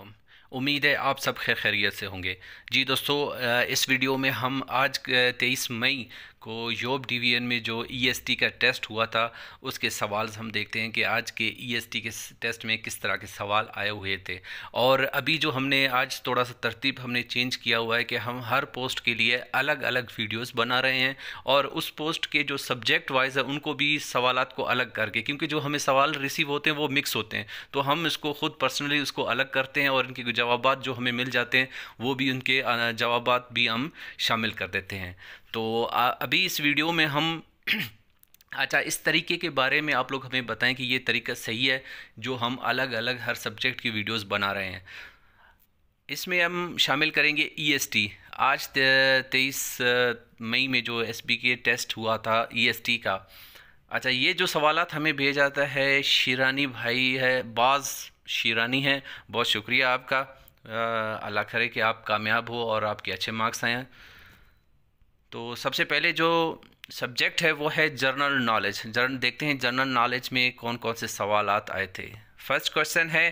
अलैक्म उम्मीद है आप सब खैरियत से होंगे जी दोस्तों इस वीडियो में हम आज तेईस मई को योब डिवीजन में जो ईएसटी e का टेस्ट हुआ था उसके सवाल हम देखते हैं कि आज के ईएसटी e के टेस्ट में किस तरह के सवाल आए हुए थे और अभी जो हमने आज थोड़ा सा तरतीब हमने चेंज किया हुआ है कि हम हर पोस्ट के लिए अलग अलग वीडियोस बना रहे हैं और उस पोस्ट के जो सब्जेक्ट वाइज है उनको भी सवाल को अलग करके क्योंकि जो हमें सवाल रिसीव होते हैं वो मिक्स होते हैं तो हम इसको ख़ुद पर्सनली उसको अलग करते हैं और इनके जवाब जो हमें मिल जाते हैं वो भी उनके जवाब भी हम शामिल कर देते हैं तो अभी इस वीडियो में हम अच्छा इस तरीके के बारे में आप लोग हमें बताएं कि ये तरीका सही है जो हम अलग अलग हर सब्जेक्ट की वीडियोस बना रहे हैं इसमें हम शामिल करेंगे ई e आज तेईस मई में जो एस के टेस्ट हुआ था ई e का अच्छा ये जो सवाल हमें भेजाता है शिरानी भाई है बाज़ शिरानी है बहुत शुक्रिया आपका अल्लाह करे कि आप कामयाब हो और आपके अच्छे मार्क्स आएँ तो सबसे पहले जो सब्जेक्ट है वो है जनरल नॉलेज जर्न देखते हैं जनरल नॉलेज में कौन कौन से सवाल आए थे फर्स्ट क्वेश्चन है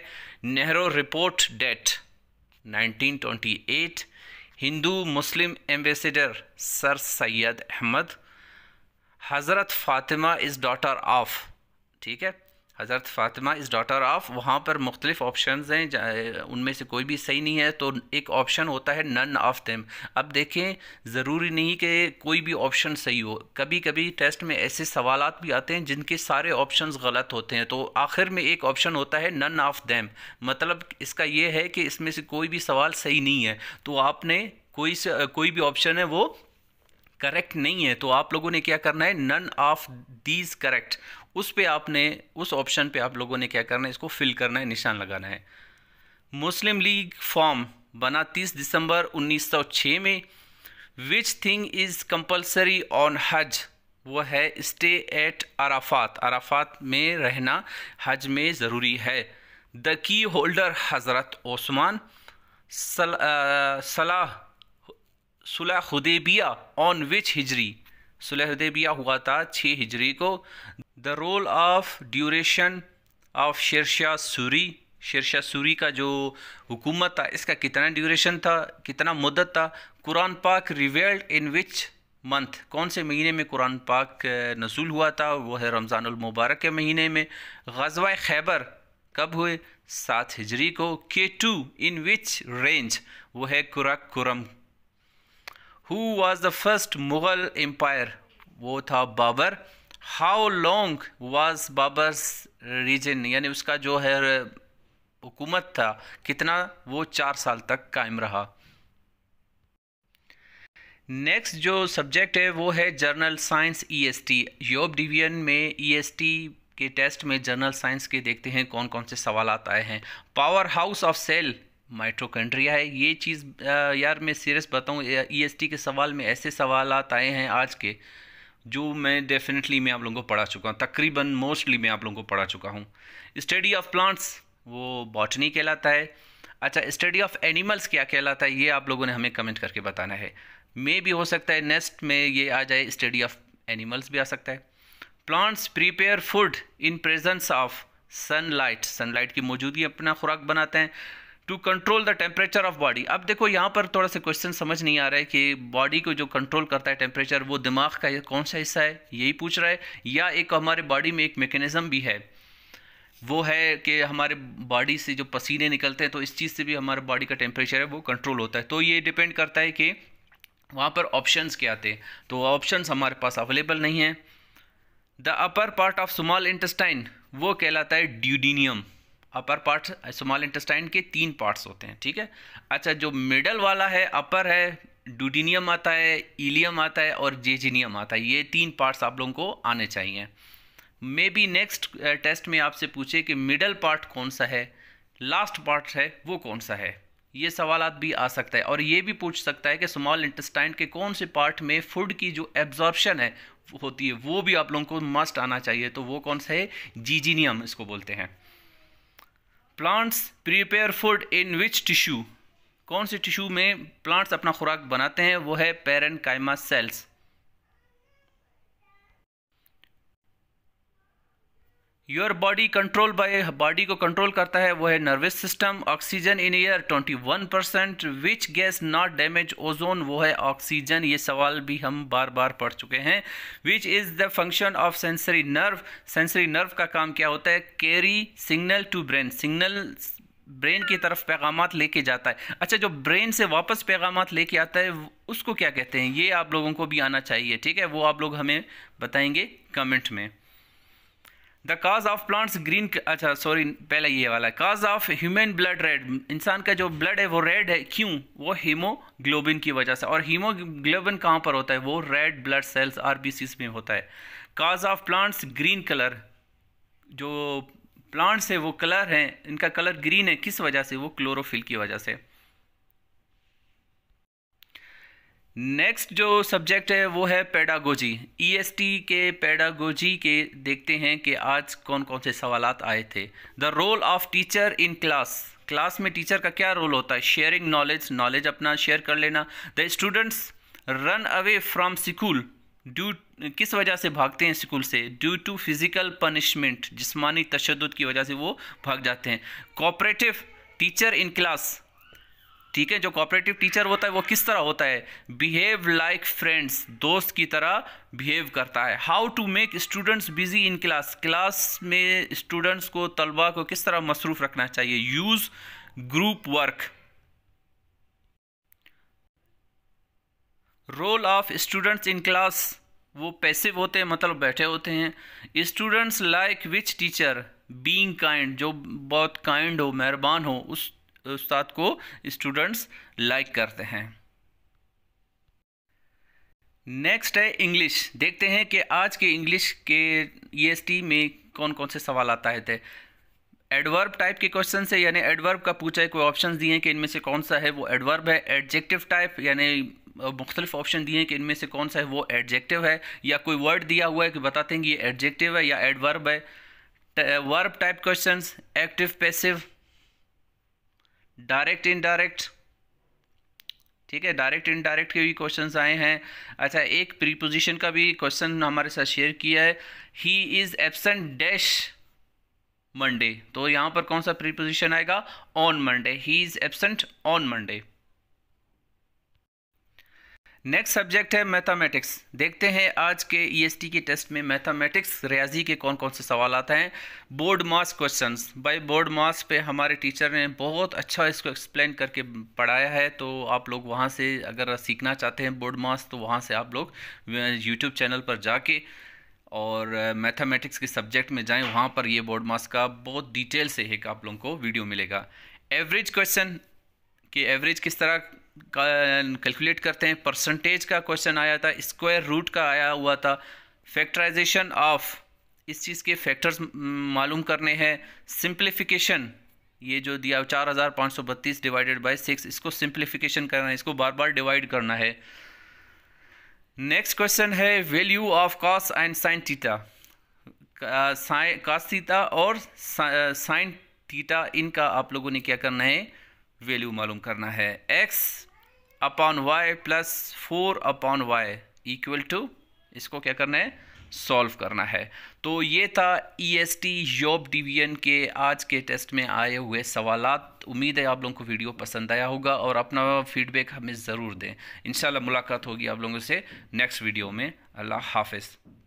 Nehru report date 1928 Hindu Muslim ambassador sir Syed Ahmad Hazrat Fatima is daughter of ठीक है हज़रत फ़ातिमा इज़ डॉटर ऑफ वहाँ पर मुख्तलिफ ऑप्शन हैं उनमें से कोई भी सही नहीं है तो एक ऑप्शन होता है नन ऑफ देम अब देखें ज़रूरी नहीं कि कोई भी ऑप्शन सही हो कभी कभी टेस्ट में ऐसे सवाल भी आते हैं जिनके सारे ऑप्शन गलत होते हैं तो आखिर में एक ऑप्शन होता है नन ऑफ देम मतलब इसका यह है कि इसमें से कोई भी सवाल सही नहीं है तो आपने कोई से कोई भी ऑप्शन है वो करेक्ट नहीं है तो आप लोगों ने क्या करना है नन ऑफ दीज करेक्ट उस पे आपने उस ऑप्शन पे आप लोगों ने क्या करना है इसको फिल करना है निशान लगाना है मुस्लिम लीग फॉर्म बना 30 दिसंबर 1906 में which thing is compulsory on Hajj वो है स्टे एट अराफात अराफात में रहना हज में ज़रूरी है द की होल्डर हज़रत ओस्मान सलाह सुलह खुदेबिया ऑन विच हिजरी सुलहदेबिया हुआ था छः हिजरी को the role of duration of Sher Shah Suri Sher Shah Suri का जो हुकूमत था इसका कितना ड्यूरेशन था कितना मुद्दत था कुरान पाक रिवेल्ड इन विच मंथ कौन से महीने में कुरान पाक नसूल हुआ था वो है रमज़ानमबारक के महीने में गजवा खैबर कब हुए सात हिजरी को के टू इन विच रेंज वो है कुरक कुरम who was the first Mughal empire वो था Babur how long was Babur reason यानी उसका जो है हुकूमत था कितना वो चार साल तक कायम रहा नेक्स्ट जो सब्जेक्ट है वो है general science E S T Europe division में ई एस टी के टेस्ट में जर्नल साइंस के देखते हैं कौन कौन से सवाल आए हैं powerhouse of cell mitochondria है ये चीज़ यार मैं सीरियस बताऊँ ईएसटी के सवाल में ऐसे सवाल आए हैं आज के जो मैं डेफिनेटली मैं आप लोगों को पढ़ा चुका हूँ तकरीबन मोस्टली मैं आप लोगों को पढ़ा चुका हूँ स्टडी ऑफ प्लांट्स वो बॉटनी कहलाता है अच्छा स्टडी ऑफ एनिमल्स क्या कहलाता है ये आप लोगों ने हमें कमेंट करके बताना है मे भी हो सकता है नेक्स्ट में ये आ जाए स्टडी ऑफ एनिमल्स भी आ सकता है plants prepare food in presence of sunlight sunlight की मौजूदगी अपना खुराक बनाते हैं to control the temperature of body अब देखो यहाँ पर थोड़ा सा क्वेश्चन समझ नहीं आ रहा है कि बॉडी को जो कंट्रोल करता है टेम्परेचर वो दिमाग का कौन सा हिस्सा है यही पूछ रहा है या एक हमारे बॉडी में एक मेकेनिज़्म भी है वो है कि हमारे बॉडी से जो पसीने निकलते हैं तो इस चीज़ से भी हमारे बॉडी का टेम्परेचर है वो कंट्रोल होता है तो ये डिपेंड करता है कि वहाँ पर ऑप्शन क्या थे तो ऑप्शन हमारे पास अवेलेबल नहीं है the upper part of small intestine वो कहलाता है duodenum upper part small intestine के तीन पार्ट्स होते हैं ठीक है अच्छा जो मिडल वाला है अपर है डूडिनियम आता है इलियम आता है और जेजिनियम आता है ये तीन पार्ट्स आप लोगों को आने चाहिए मे बी नेक्स्ट टेस्ट में आपसे पूछे कि मिडल पार्ट कौन सा है लास्ट पार्ट है वो कौन सा है ये सवाल भी आ सकता है और ये भी पूछ सकता है कि स्मॉल इंटेस्टाइन के कौन से पार्ट में फूड की जो एब्जॉर्बशन है होती है वो भी आप लोगों को मस्ट आना चाहिए तो वो कौन सा है जीजीनियम इसको बोलते हैं plants prepare food in which tissue कौन से टिश्यू में प्लांट्स अपना खुराक बनाते हैं वो है पेरन cells your body control by body को कंट्रोल करता है वो है nervous system oxygen in air 21 percent which gas not damage ozone वो है ऑक्सीजन ये सवाल भी हम बार बार पढ़ चुके हैं which is the function of sensory nerve sensory nerve का काम क्या होता है carry signal to brain signal brain की तरफ पैगाम लेके जाता है अच्छा जो ब्रेन से वापस पैगाम लेके आता है उसको क्या कहते हैं ये आप लोगों को भी आना चाहिए ठीक है वो आप लोग हमें बताएंगे कमेंट में the cause of plants green अच्छा सॉरी पहले ये वाला cause of human blood red इंसान का जो ब्लड है वो रेड है क्यों वो हीमोग्लोबिन की वजह से और हीमोग्लोबिन कहाँ पर होता है वो रेड ब्लड सेल्स आर में होता है cause of plants green colour जो प्लांट्स है वो कलर हैं इनका कलर ग्रीन है किस वजह से वो क्लोरोफिल की वजह से नेक्स्ट जो सब्जेक्ट है वो है पेडागोजी ईएसटी e के पेडागोजी के देखते हैं कि आज कौन कौन से सवाल आए थे the role of teacher in class class में टीचर का क्या रोल होता है शेयरिंग नॉलेज नॉलेज अपना शेयर कर लेना the students run away from school due किस वजह से भागते हैं स्कूल से ड्यू टू फिज़िकल पनिशमेंट जिसमानी तशद की वजह से वो भाग जाते हैं कॉपरेटिव टीचर इन क्लास ठीक है जो कॉपरेटिव टीचर होता है वो किस तरह होता है बिहेव लाइक फ्रेंड्स दोस्त की तरह बिहेव करता है how to make students busy in class class में स्टूडेंट्स को तलबा को किस तरह मसरूफ रखना चाहिए use group work role of students in class वो पैसिव होते हैं मतलब बैठे होते हैं students like which teacher being kind जो बहुत काइंड हो मेहरबान हो उस उस्ताद को स्टूडेंट्स लाइक करते हैं नेक्स्ट है इंग्लिश देखते हैं कि आज के इंग्लिश के ईएसटी में कौन कौन से सवाल आता है थे एडवर्ब टाइप के क्वेश्चन से यानी एडवर्ब का पूछा है कोई ऑप्शन दिए हैं कि इनमें से कौन सा है वो एडवर्ब है एडजेक्टिव टाइप यानी मुख्तलिफ ऑप्शन दिए हैं कि इनमें से कौन सा है वो एडजेक्टिव है या कोई वर्ड दिया हुआ है कि बताते हैं कि ये एडजेक्टिव है या एडवर्ब है verb type question active passive direct indirect ठीक है डायरेक्ट इनडायरेक्ट के भी क्वेश्चंस आए हैं अच्छा एक प्रीपोजिशन का भी क्वेश्चन हमारे साथ शेयर किया है he is absent dash Monday तो यहां पर कौन सा प्रीपोजिशन आएगा on Monday he is absent on Monday next subject है मैथमेटिक्स देखते हैं आज के ईएसटी के टेस्ट में मैथमेटिक्स रियाजी के कौन कौन से सवाल आते हैं बोर्ड मास क्वेश्चंस भाई बोर्ड मास पे हमारे टीचर ने बहुत अच्छा इसको एक्सप्लेन करके पढ़ाया है तो आप लोग वहाँ से अगर सीखना चाहते हैं बोर्ड मास तो वहाँ से आप लोग यूट्यूब चैनल पर जाके और मैथमेटिक्स के सब्जेक्ट में जाएँ वहाँ पर ये बोर्ड मास का बहुत डिटेल से एक आप लोगों को वीडियो मिलेगा एवरेज क्वेश्चन कि एवरेज किस तरह कैलकुलेट करते हैं परसेंटेज का क्वेश्चन आया था स्क्वायर रूट का आया हुआ था फैक्टराइजेशन ऑफ इस चीज़ के फैक्टर्स मालूम करने हैं सिंप्लीफिकेशन ये जो दिया चार हज़ार पाँच सौ बत्तीस डिवाइडेड बाई सिक्स इसको सिंप्लीफिकेशन करना है इसको बार बार डिवाइड करना है नेक्स्ट क्वेश्चन है value of cos and sine theta sine cos theta और साइन थीटा इनका आप लोगों ने क्या करना है वैल्यू मालूम करना है x upon y plus four upon y equal to इसको क्या करना है सॉल्व करना है तो ये था E S T job division के आज के टेस्ट में आए हुए सवाल उम्मीद है आप लोगों को वीडियो पसंद आया होगा और अपना फीडबैक हमें ज़रूर दें इन मुलाकात होगी आप लोगों से नेक्स्ट वीडियो में अल्लाह हाफिज़